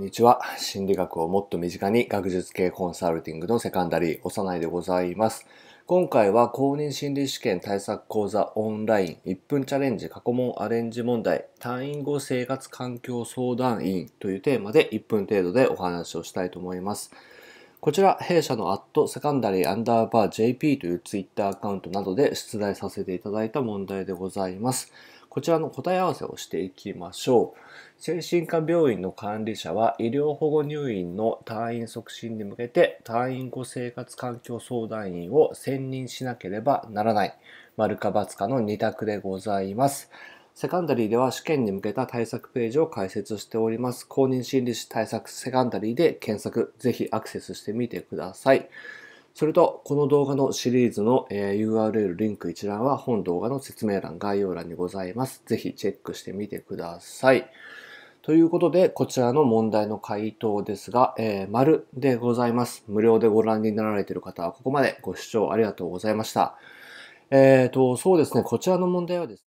にちは。心理学をもっと身近に学術系コンサルティングのセカンダリー、幼いでございます。今回は公認心理試験対策講座オンライン1分チャレンジ過去問アレンジ問題退院後生活環境相談員というテーマで1分程度でお話をしたいと思います。こちら、弊社のアットセカンダリーアンダーバー JP という Twitter アカウントなどで出題させていただいた問題でございます。こちらの答え合わせをしていきましょう。精神科病院の管理者は医療保護入院の退院促進に向けて退院後生活環境相談員を選任しなければならない。丸か×かの2択でございます。セカンダリーでは試験に向けた対策ページを開設しております。公認心理師対策セカンダリーで検索、ぜひアクセスしてみてください。それと、この動画のシリーズの、URL リンク一覧は本動画の説明欄、概要欄にございます。ぜひチェックしてみてください。ということで、こちらの問題の回答ですが、えー、丸でございます。無料でご覧になられている方はここまでご視聴ありがとうございました。えっ、ー、と、そうですね、こちらの問題はですね、